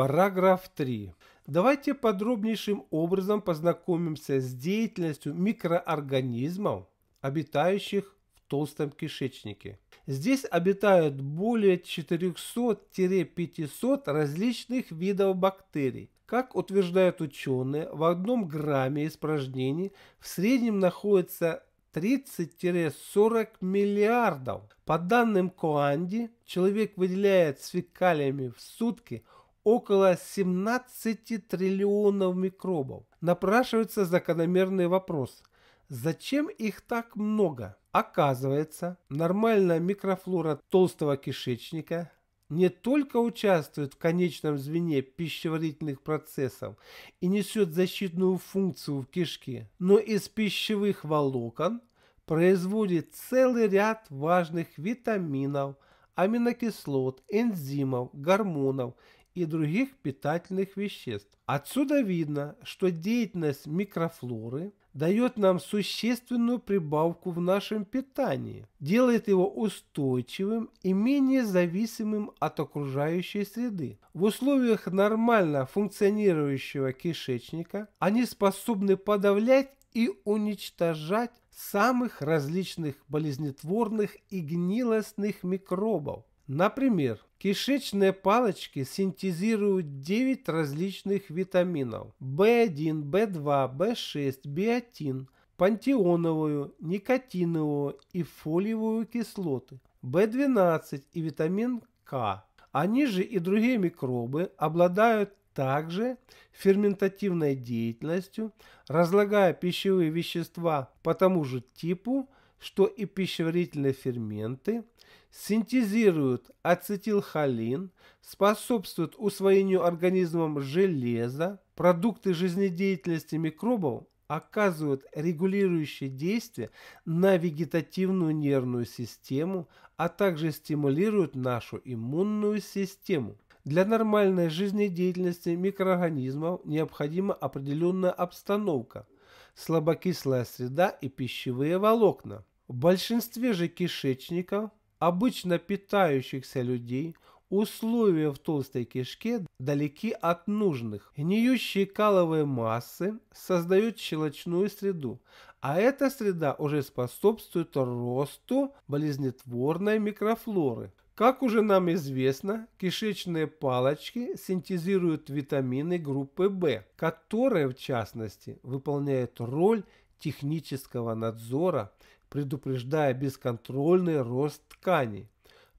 Параграф 3. Давайте подробнейшим образом познакомимся с деятельностью микроорганизмов, обитающих в толстом кишечнике. Здесь обитают более 400-500 различных видов бактерий. Как утверждают ученые, в одном грамме испражнений в среднем находится 30-40 миллиардов. По данным Коанди, человек выделяет с фекалиями в сутки – около 17 триллионов микробов. Напрашивается закономерный вопрос. Зачем их так много? Оказывается, нормальная микрофлора толстого кишечника не только участвует в конечном звене пищеварительных процессов и несет защитную функцию в кишке, но из пищевых волокон производит целый ряд важных витаминов, аминокислот, энзимов, гормонов и других питательных веществ. Отсюда видно, что деятельность микрофлоры дает нам существенную прибавку в нашем питании, делает его устойчивым и менее зависимым от окружающей среды. В условиях нормально функционирующего кишечника они способны подавлять и уничтожать самых различных болезнетворных и гнилостных микробов, Например, кишечные палочки синтезируют 9 различных витаминов в 1 в 2 в 6 биотин, пантеоновую, никотиновую и фолиевую кислоты, в 12 и витамин К. Они же и другие микробы обладают также ферментативной деятельностью, разлагая пищевые вещества по тому же типу, что и пищеварительные ферменты синтезируют ацетилхолин, способствуют усвоению организмом железа, продукты жизнедеятельности микробов оказывают регулирующее действие на вегетативную нервную систему, а также стимулируют нашу иммунную систему. Для нормальной жизнедеятельности микроорганизмов необходима определенная обстановка, слабокислая среда и пищевые волокна. В большинстве же кишечников, обычно питающихся людей, условия в толстой кишке далеки от нужных. Гниющие каловые массы создают щелочную среду, а эта среда уже способствует росту болезнетворной микрофлоры. Как уже нам известно, кишечные палочки синтезируют витамины группы В, которые в частности выполняют роль технического надзора предупреждая бесконтрольный рост тканей,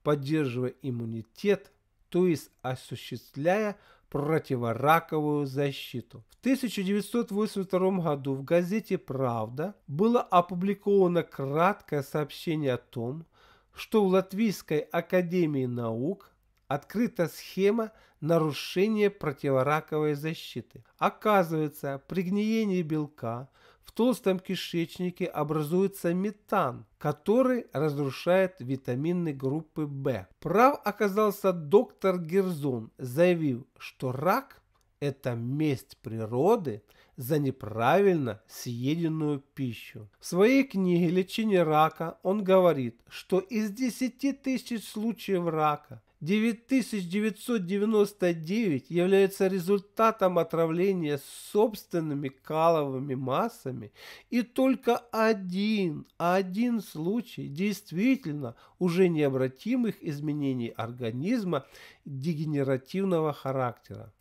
поддерживая иммунитет, то есть осуществляя противораковую защиту. В 1982 году в газете «Правда» было опубликовано краткое сообщение о том, что в Латвийской академии наук открыта схема нарушения противораковой защиты. Оказывается, при гниении белка в толстом кишечнике образуется метан, который разрушает витамины группы В. Прав оказался доктор Герзун, заявив, что рак – это месть природы за неправильно съеденную пищу. В своей книге «Лечение рака» он говорит, что из 10 тысяч случаев рака 9999 является результатом отравления собственными каловыми массами, и только один, один случай действительно уже необратимых изменений организма дегенеративного характера.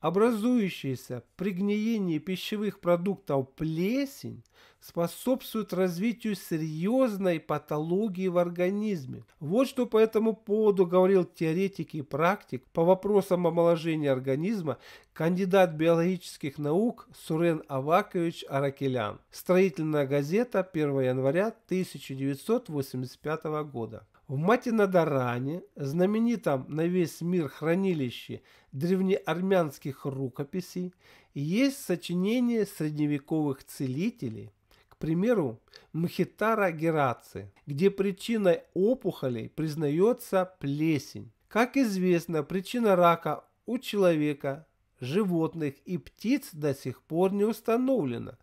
Образующаяся при гниении пищевых продуктов плесень способствует развитию серьезной патологии в организме. Вот что по этому поводу говорил теоретик и практик по вопросам омоложения организма кандидат биологических наук Сурен Авакович Аракелян. Строительная газета 1 января 1985 года. В Матинадаране, знаменитом на весь мир хранилище древнеармянских рукописей, есть сочинения средневековых целителей, к примеру, Мхитара Гераци, где причиной опухолей признается плесень. Как известно, причина рака у человека, животных и птиц до сих пор не установлена,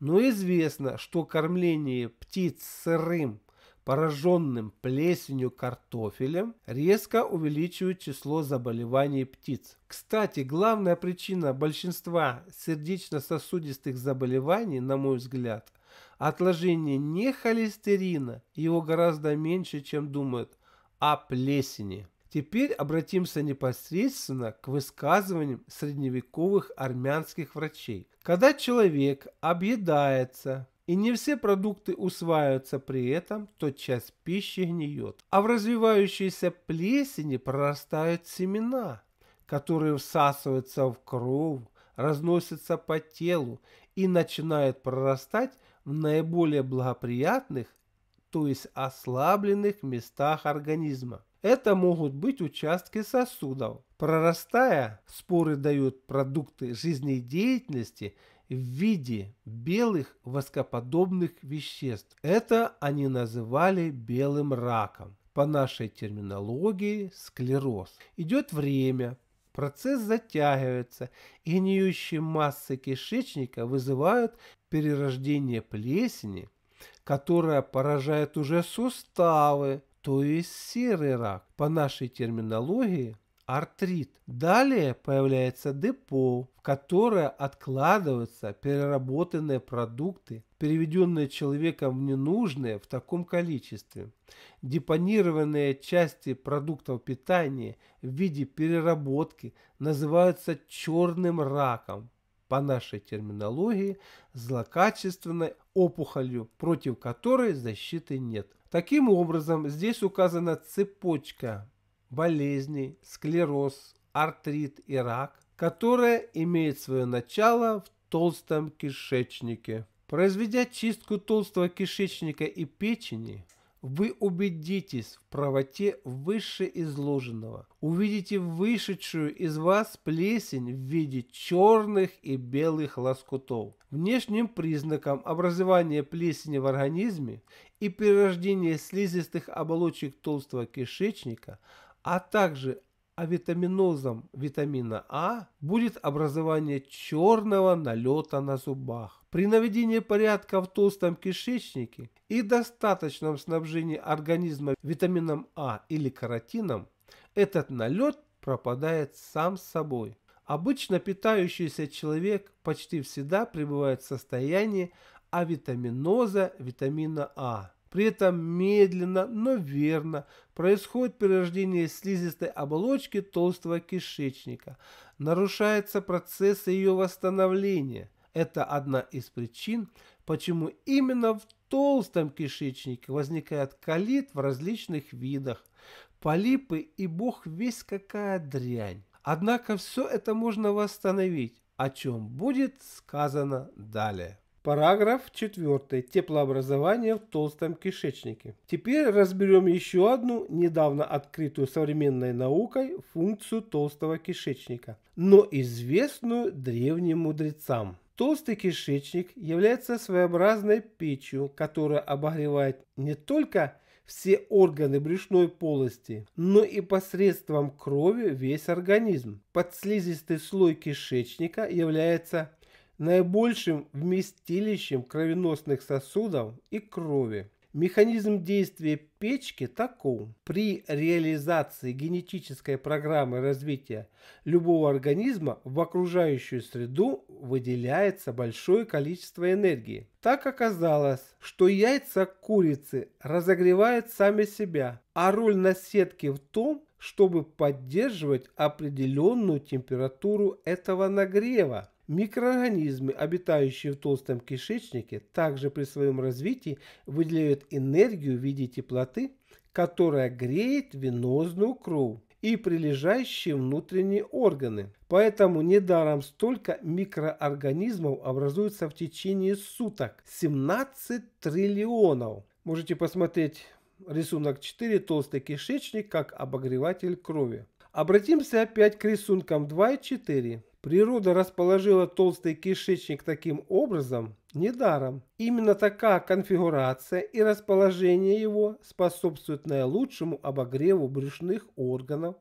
но известно, что кормление птиц сырым пораженным плесенью картофелем, резко увеличивают число заболеваний птиц. Кстати, главная причина большинства сердечно-сосудистых заболеваний, на мой взгляд, отложение не холестерина, его гораздо меньше, чем думают, а плесени. Теперь обратимся непосредственно к высказываниям средневековых армянских врачей. Когда человек объедается, и не все продукты усваиваются при этом, то часть пищи гниет. А в развивающейся плесени прорастают семена, которые всасываются в кровь, разносятся по телу и начинают прорастать в наиболее благоприятных, то есть ослабленных местах организма. Это могут быть участки сосудов. Прорастая, споры дают продукты жизнедеятельности в виде белых воскоподобных веществ. Это они называли белым раком. По нашей терминологии склероз. Идет время, процесс затягивается, и гниющие массы кишечника вызывают перерождение плесени, которая поражает уже суставы, то есть серый рак. По нашей терминологии артрит. Далее появляется депо, в которое откладываются переработанные продукты, переведенные человеком в ненужные в таком количестве. Депонированные части продуктов питания в виде переработки называются черным раком, по нашей терминологии, злокачественной опухолью, против которой защиты нет. Таким образом, здесь указана цепочка болезни, склероз, артрит и рак, которая имеет свое начало в толстом кишечнике. Произведя чистку толстого кишечника и печени, вы убедитесь в правоте выше изложенного. Увидите вышедшую из вас плесень в виде черных и белых лоскутов. Внешним признаком образования плесени в организме и перерождения слизистых оболочек толстого кишечника – а также авитаминозом витамина А будет образование черного налета на зубах. При наведении порядка в толстом кишечнике и достаточном снабжении организма витамином А или каротином, этот налет пропадает сам собой. Обычно питающийся человек почти всегда пребывает в состоянии авитаминоза витамина А. При этом медленно, но верно происходит перерождение слизистой оболочки толстого кишечника. Нарушается процесс ее восстановления. Это одна из причин, почему именно в толстом кишечнике возникает колит в различных видах. Полипы и бог весь какая дрянь. Однако все это можно восстановить, о чем будет сказано далее. Параграф 4. Теплообразование в толстом кишечнике. Теперь разберем еще одну, недавно открытую современной наукой, функцию толстого кишечника, но известную древним мудрецам. Толстый кишечник является своеобразной печью, которая обогревает не только все органы брюшной полости, но и посредством крови весь организм. Подслизистый слой кишечника является наибольшим вместилищем кровеносных сосудов и крови. Механизм действия печки таков. При реализации генетической программы развития любого организма в окружающую среду выделяется большое количество энергии. Так оказалось, что яйца курицы разогревают сами себя, а роль наседки в том, чтобы поддерживать определенную температуру этого нагрева. Микроорганизмы, обитающие в толстом кишечнике, также при своем развитии выделяют энергию в виде теплоты, которая греет венозную кровь и прилежащие внутренние органы. Поэтому недаром столько микроорганизмов образуется в течение суток. 17 триллионов. Можете посмотреть рисунок 4 «Толстый кишечник как обогреватель крови». Обратимся опять к рисункам 2 и 4. Природа расположила толстый кишечник таким образом недаром. Именно такая конфигурация и расположение его способствует наилучшему обогреву брюшных органов,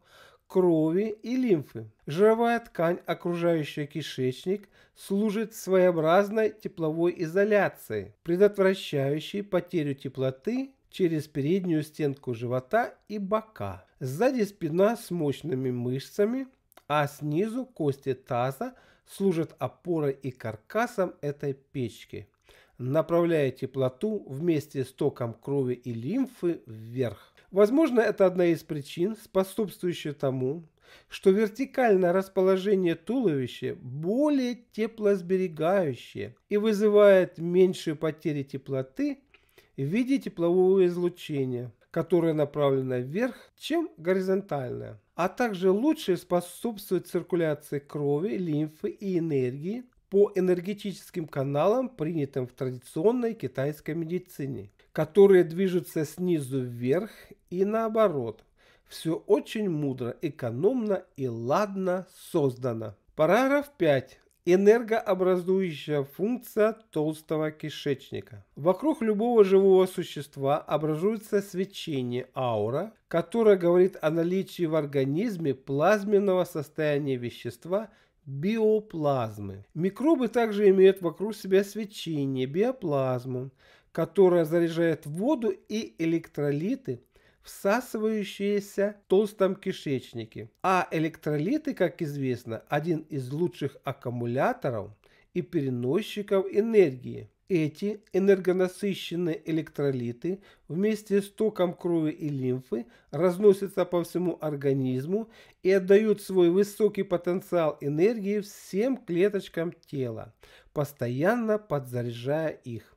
крови и лимфы. Жировая ткань, окружающая кишечник, служит своеобразной тепловой изоляцией, предотвращающей потерю теплоты через переднюю стенку живота и бока. Сзади спина с мощными мышцами – а снизу кости таза служат опорой и каркасом этой печки, направляя теплоту вместе с током крови и лимфы вверх. Возможно, это одна из причин, способствующая тому, что вертикальное расположение туловища более теплосберегающее и вызывает меньшие потери теплоты в виде теплового излучения – которая направлена вверх, чем горизонтальная, а также лучше способствует циркуляции крови, лимфы и энергии по энергетическим каналам, принятым в традиционной китайской медицине, которые движутся снизу вверх и наоборот. Все очень мудро, экономно и ладно создано. Параграф 5 энергообразующая функция толстого кишечника. Вокруг любого живого существа образуется свечение аура, которое говорит о наличии в организме плазменного состояния вещества биоплазмы. Микробы также имеют вокруг себя свечение биоплазму, которая заряжает воду и электролиты всасывающиеся в толстом кишечнике. А электролиты, как известно, один из лучших аккумуляторов и переносчиков энергии. Эти энергонасыщенные электролиты вместе с током крови и лимфы разносятся по всему организму и отдают свой высокий потенциал энергии всем клеточкам тела, постоянно подзаряжая их,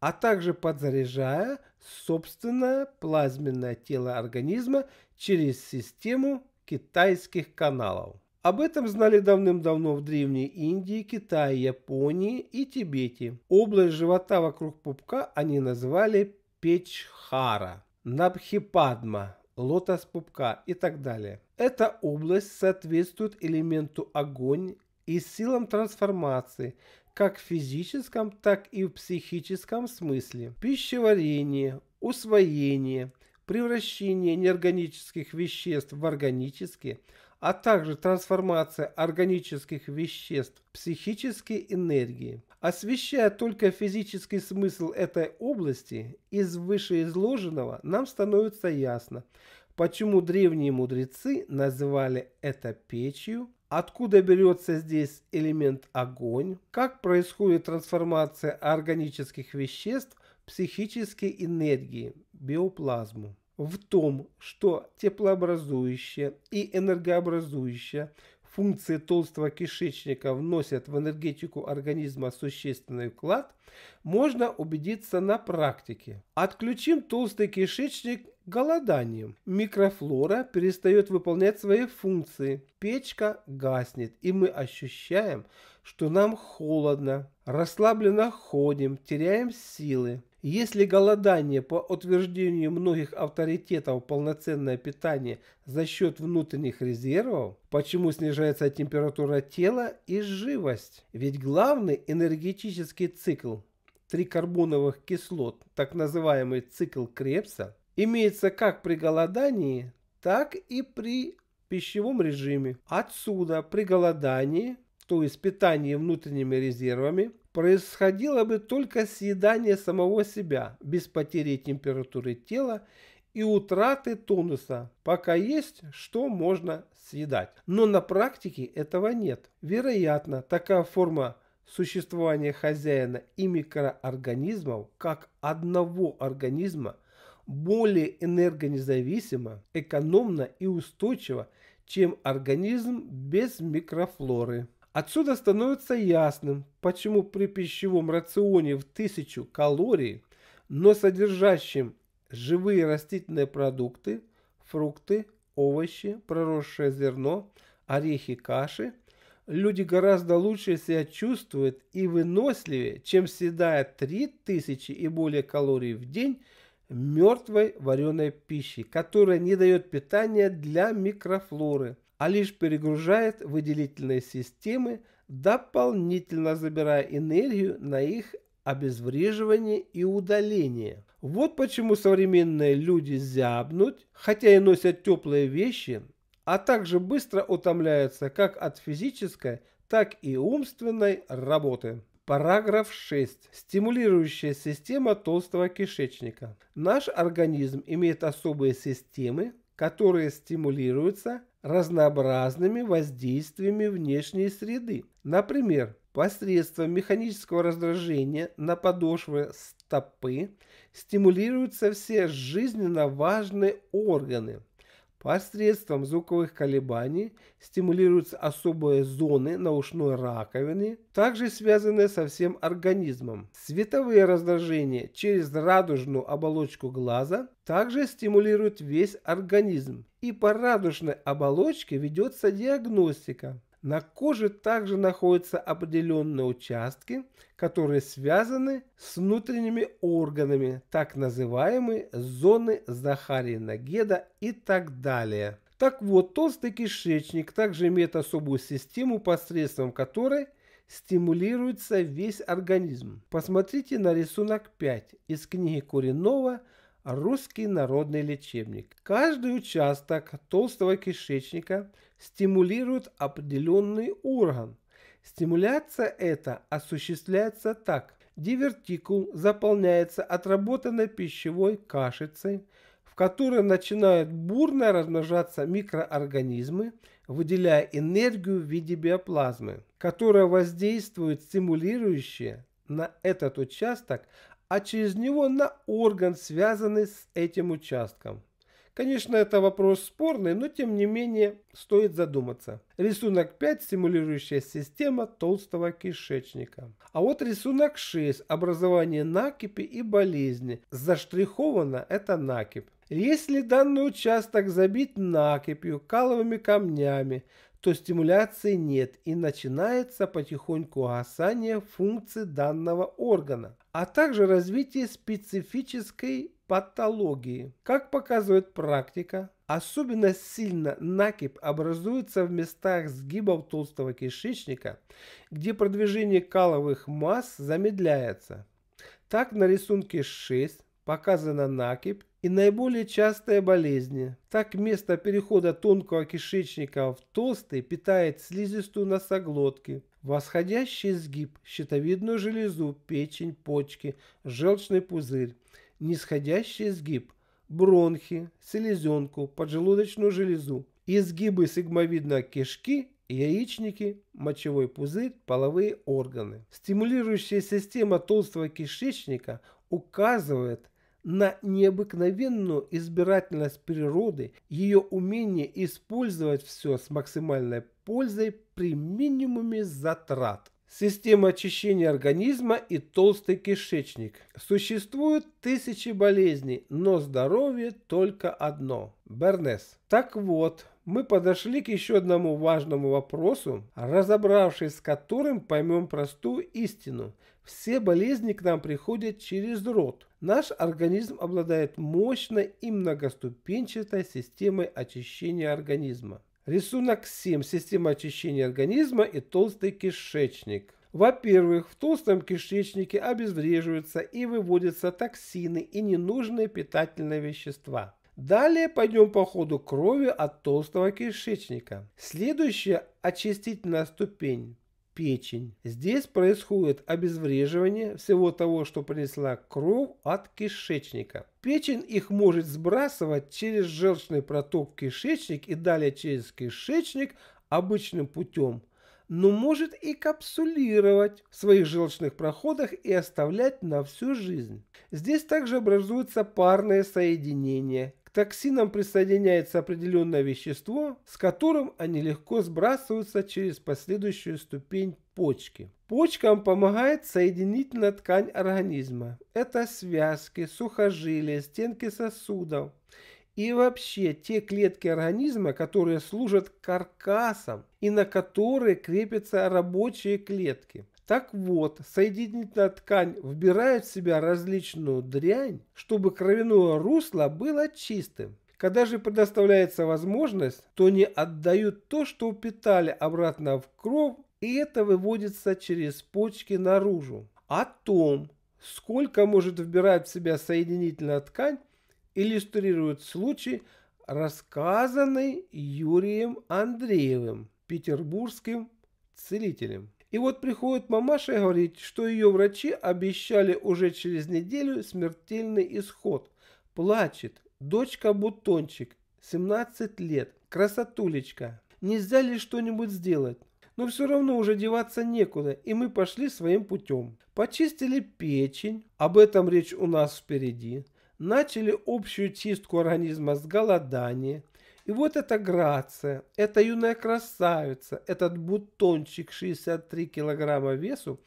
а также подзаряжая собственное плазменное тело организма через систему китайских каналов. Об этом знали давным-давно в Древней Индии, Китае, Японии и Тибете. Область живота вокруг пупка они назвали Печхара, Набхипадма, лотос пупка и так далее. Эта область соответствует элементу огонь и силам трансформации, как в физическом, так и в психическом смысле. Пищеварение, усвоение, превращение неорганических веществ в органические, а также трансформация органических веществ в психические энергии. Освещая только физический смысл этой области, из вышеизложенного нам становится ясно, почему древние мудрецы называли это печью Откуда берется здесь элемент огонь? Как происходит трансформация органических веществ в психические энергии, биоплазму? В том, что теплообразующая и энергообразующая функции толстого кишечника вносят в энергетику организма существенный вклад, можно убедиться на практике. Отключим толстый кишечник голоданием. Микрофлора перестает выполнять свои функции, печка гаснет, и мы ощущаем, что нам холодно, расслабленно ходим, теряем силы. Если голодание, по утверждению многих авторитетов, полноценное питание за счет внутренних резервов, почему снижается температура тела и живость? Ведь главный энергетический цикл трикарбоновых кислот, так называемый цикл Крепса, имеется как при голодании, так и при пищевом режиме. Отсюда при голодании, то есть питании внутренними резервами, происходило бы только съедание самого себя без потери температуры тела и утраты тонуса, пока есть, что можно съедать. Но на практике этого нет. Вероятно, такая форма существования хозяина и микроорганизмов как одного организма – более энергонезависимо, экономно и устойчиво, чем организм без микрофлоры. Отсюда становится ясным, почему при пищевом рационе в 1000 калорий, но содержащем живые растительные продукты, фрукты, овощи, проросшее зерно, орехи, каши, люди гораздо лучше себя чувствуют и выносливее, чем съедая 3000 и более калорий в день – мертвой вареной пищи, которая не дает питания для микрофлоры, а лишь перегружает выделительные системы, дополнительно забирая энергию на их обезвреживание и удаление. Вот почему современные люди зябнут, хотя и носят теплые вещи, а также быстро утомляются как от физической, так и умственной работы. Параграф 6. Стимулирующая система толстого кишечника. Наш организм имеет особые системы, которые стимулируются разнообразными воздействиями внешней среды. Например, посредством механического раздражения на подошвы стопы стимулируются все жизненно важные органы – Посредством звуковых колебаний стимулируются особые зоны на ушной раковине, также связанные со всем организмом. Световые раздражения через радужную оболочку глаза также стимулируют весь организм. И по радужной оболочке ведется диагностика. На коже также находятся определенные участки, которые связаны с внутренними органами, так называемые зоны Захария-Нагеда и так далее. Так вот, толстый кишечник также имеет особую систему, посредством которой стимулируется весь организм. Посмотрите на рисунок 5 из книги Куринова русский народный лечебник. Каждый участок толстого кишечника стимулирует определенный орган. Стимуляция эта осуществляется так. Дивертикул заполняется отработанной пищевой кашицей, в которой начинают бурно размножаться микроорганизмы, выделяя энергию в виде биоплазмы, которая воздействует стимулирующе на этот участок а через него на орган, связанный с этим участком. Конечно, это вопрос спорный, но тем не менее стоит задуматься. Рисунок 5 – стимулирующая система толстого кишечника. А вот рисунок 6 – образование накипи и болезни. Заштриховано – это накипь. Если данный участок забит накипью, каловыми камнями, то стимуляции нет и начинается потихоньку угасание функций данного органа а также развитие специфической патологии. Как показывает практика, особенно сильно накип образуется в местах сгибов толстого кишечника, где продвижение каловых масс замедляется. Так на рисунке 6 показана накип и наиболее частые болезни. Так место перехода тонкого кишечника в толстый питает слизистую носоглотки восходящий сгиб, щитовидную железу, печень, почки, желчный пузырь, нисходящий сгиб, бронхи, селезенку, поджелудочную железу, изгибы сигмовидно кишки, яичники, мочевой пузырь, половые органы. Стимулирующая система толстого кишечника указывает на необыкновенную избирательность природы, ее умение использовать все с максимальной пользой при минимуме затрат. Система очищения организма и толстый кишечник. Существуют тысячи болезней, но здоровье только одно. Бернес. Так вот, мы подошли к еще одному важному вопросу, разобравшись с которым поймем простую истину. Все болезни к нам приходят через рот. Наш организм обладает мощной и многоступенчатой системой очищения организма. Рисунок 7. Система очищения организма и толстый кишечник. Во-первых, в толстом кишечнике обезвреживаются и выводятся токсины и ненужные питательные вещества. Далее пойдем по ходу крови от толстого кишечника. Следующая очистительная ступень печень. Здесь происходит обезвреживание всего того, что принесла кровь от кишечника. Печень их может сбрасывать через желчный проток в кишечник и далее через кишечник обычным путем, но может и капсулировать в своих желчных проходах и оставлять на всю жизнь. Здесь также образуются парные соединения токсинам присоединяется определенное вещество, с которым они легко сбрасываются через последующую ступень почки. Почкам помогает соединительная ткань организма. Это связки, сухожилия, стенки сосудов и вообще те клетки организма, которые служат каркасом и на которые крепятся рабочие клетки. Так вот, соединительная ткань вбирает в себя различную дрянь, чтобы кровяное русло было чистым. Когда же предоставляется возможность, то не отдают то, что упитали обратно в кровь, и это выводится через почки наружу. О том, сколько может вбирать в себя соединительная ткань, иллюстрирует случай, рассказанный Юрием Андреевым, петербургским целителем. И вот приходит мамаша и говорит, что ее врачи обещали уже через неделю смертельный исход. Плачет. Дочка Бутончик, 17 лет, красотулечка. Нельзя ли что-нибудь сделать? Но все равно уже деваться некуда, и мы пошли своим путем. Почистили печень, об этом речь у нас впереди. Начали общую чистку организма с голодания – и вот эта грация, эта юная красавица, этот бутончик 63 килограмма весу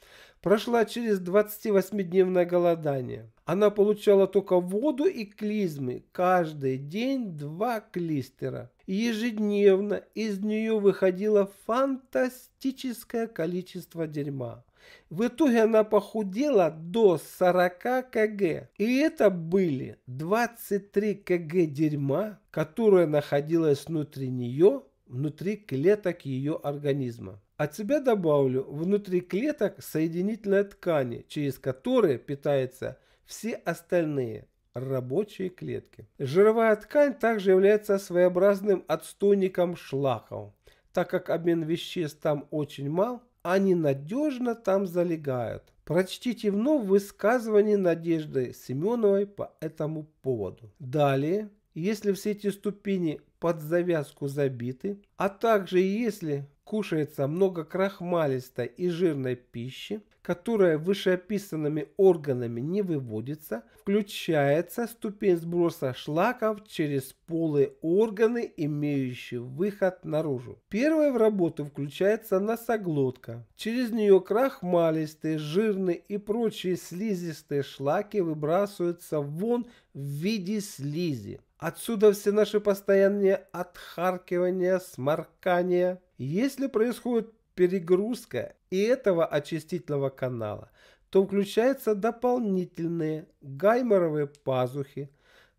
прошла через 28-дневное голодание. Она получала только воду и клизмы, каждый день два клистера. ежедневно из нее выходило фантастическое количество дерьма. В итоге она похудела до 40 кг. И это были 23 кг дерьма, которое находилось внутри нее, внутри клеток ее организма. От а себя добавлю, внутри клеток соединительной ткани, через которые питаются все остальные рабочие клетки. Жировая ткань также является своеобразным отстойником шлаков. Так как обмен веществ там очень мал, они надежно там залегают. Прочтите вновь высказывание Надежды Семеновой по этому поводу. Далее, если все эти ступени под завязку забиты, а также если кушается много крахмалистой и жирной пищи, которая вышеописанными органами не выводится, включается ступень сброса шлаков через полые органы, имеющие выход наружу. Первой в работу включается носоглотка. Через нее крахмалистые, жирные и прочие слизистые шлаки выбрасываются вон в виде слизи. Отсюда все наши постоянные отхаркивания, сморкания. Если происходит перегрузка и этого очистительного канала, то включаются дополнительные гайморовые пазухи,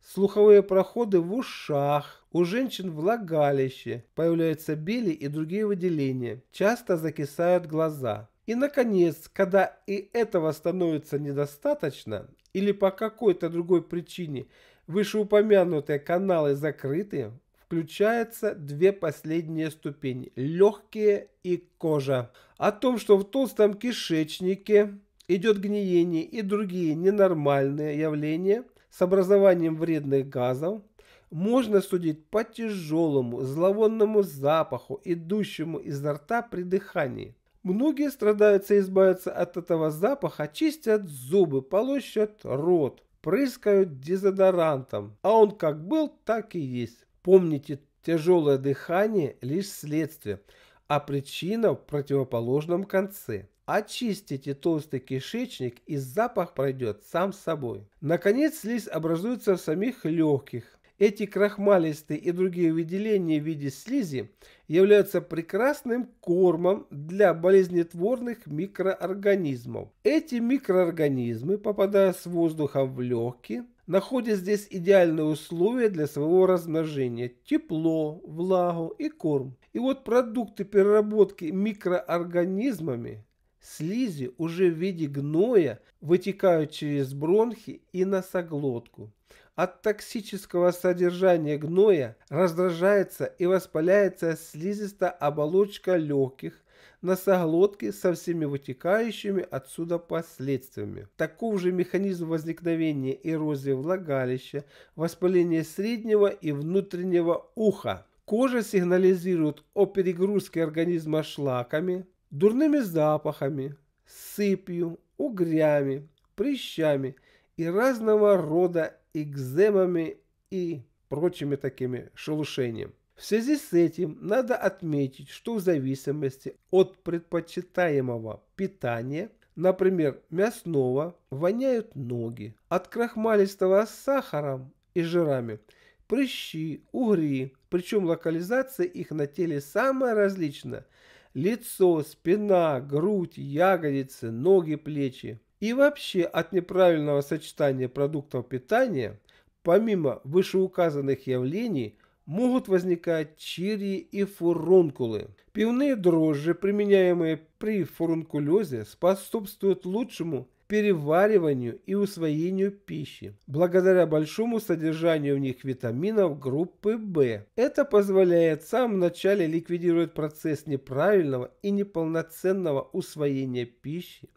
слуховые проходы в ушах, у женщин влагалище, появляются бели и другие выделения, часто закисают глаза. И наконец, когда и этого становится недостаточно, или по какой-то другой причине вышеупомянутые каналы закрыты, включаются две последние ступени – легкие и кожа. О том, что в толстом кишечнике идет гниение и другие ненормальные явления с образованием вредных газов, можно судить по тяжелому зловонному запаху, идущему изо рта при дыхании. Многие страдаются избавятся от этого запаха, чистят зубы, полощат рот, прыскают дезодорантом, а он как был, так и есть. Помните, тяжелое дыхание – лишь следствие, а причина в противоположном конце. Очистите толстый кишечник и запах пройдет сам собой. Наконец, слизь образуется в самих легких. Эти крахмалистые и другие выделения в виде слизи являются прекрасным кормом для болезнетворных микроорганизмов. Эти микроорганизмы, попадая с воздухом в легкие, находят здесь идеальные условия для своего размножения – тепло, влагу и корм. И вот продукты переработки микроорганизмами слизи уже в виде гноя вытекают через бронхи и носоглотку. От токсического содержания гноя раздражается и воспаляется слизистая оболочка легких, носоглотки со всеми вытекающими отсюда последствиями. Таков же механизм возникновения эрозии влагалища, воспаления среднего и внутреннего уха. Кожа сигнализирует о перегрузке организма шлаками, дурными запахами, сыпью, угрями, прыщами и разного рода экземами и прочими такими шелушениями. В связи с этим надо отметить, что в зависимости от предпочитаемого питания, например, мясного, воняют ноги, от крахмалистого с сахаром и жирами, прыщи, угри, причем локализация их на теле самая различная – лицо, спина, грудь, ягодицы, ноги, плечи. И вообще от неправильного сочетания продуктов питания, помимо вышеуказанных явлений – могут возникать чири и фурункулы. Пивные дрожжи, применяемые при фурункулезе, способствуют лучшему перевариванию и усвоению пищи, благодаря большому содержанию в них витаминов группы В. Это позволяет в самом начале ликвидировать процесс неправильного и неполноценного усвоения пищи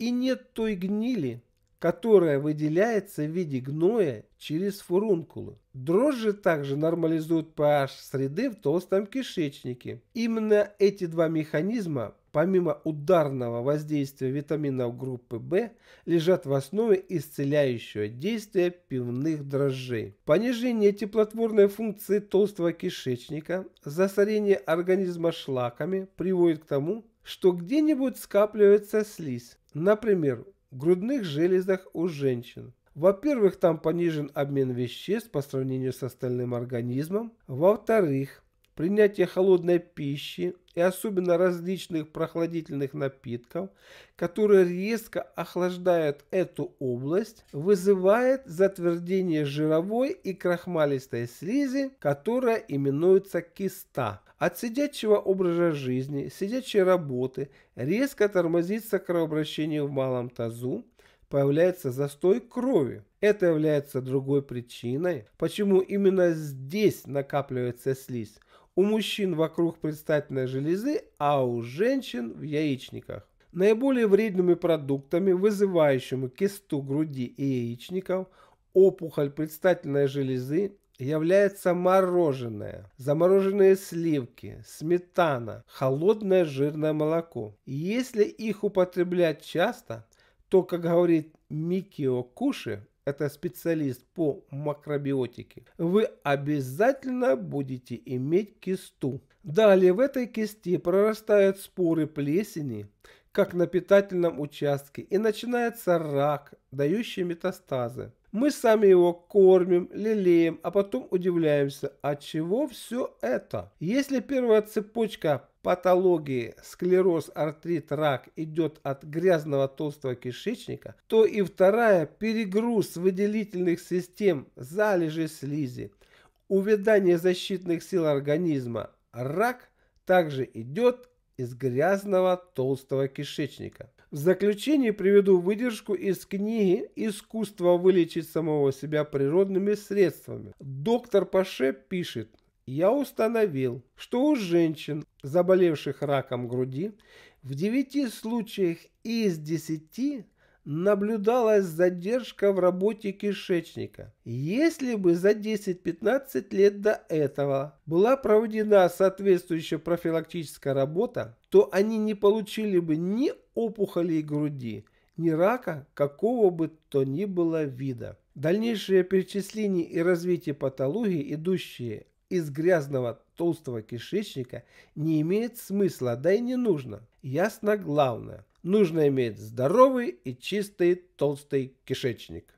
и нет той гнили, которая выделяется в виде гноя через фурункулы. Дрожжи также нормализуют pH среды в толстом кишечнике. Именно эти два механизма, помимо ударного воздействия витаминов группы В, лежат в основе исцеляющего действия пивных дрожжей. Понижение теплотворной функции толстого кишечника, засорение организма шлаками приводит к тому, что где-нибудь скапливается слизь. Например, грудных железах у женщин. Во-первых, там понижен обмен веществ по сравнению с остальным организмом. Во-вторых, принятие холодной пищи и особенно различных прохладительных напитков, которые резко охлаждают эту область, вызывает затвердение жировой и крахмалистой слизи, которая именуется киста. От сидячего образа жизни, сидячей работы резко тормозится кровообращение в малом тазу, появляется застой крови. Это является другой причиной, почему именно здесь накапливается слизь. У мужчин вокруг предстательной железы, а у женщин в яичниках. Наиболее вредными продуктами, вызывающими кисту груди и яичников, опухоль предстательной железы является мороженое, замороженные сливки, сметана, холодное жирное молоко. Если их употреблять часто, то, как говорит Микио Куши, это специалист по макробиотике, вы обязательно будете иметь кисту. Далее в этой кисте прорастают споры плесени, как на питательном участке, и начинается рак, дающий метастазы. Мы сами его кормим, лелеем, а потом удивляемся, от чего все это. Если первая цепочка патологии склероз, артрит, рак идет от грязного толстого кишечника, то и вторая – перегруз выделительных систем, залежи слизи, увядание защитных сил организма, рак также идет из грязного толстого кишечника. В заключение приведу выдержку из книги «Искусство вылечить самого себя природными средствами». Доктор Паше пишет, я установил, что у женщин, заболевших раком груди, в 9 случаях из 10 наблюдалась задержка в работе кишечника. Если бы за 10-15 лет до этого была проведена соответствующая профилактическая работа, то они не получили бы ни опухолей груди, ни рака какого бы то ни было вида. Дальнейшее перечисление и развитие патологии, идущие из грязного толстого кишечника не имеет смысла, да и не нужно. Ясно главное. Нужно иметь здоровый и чистый толстый кишечник.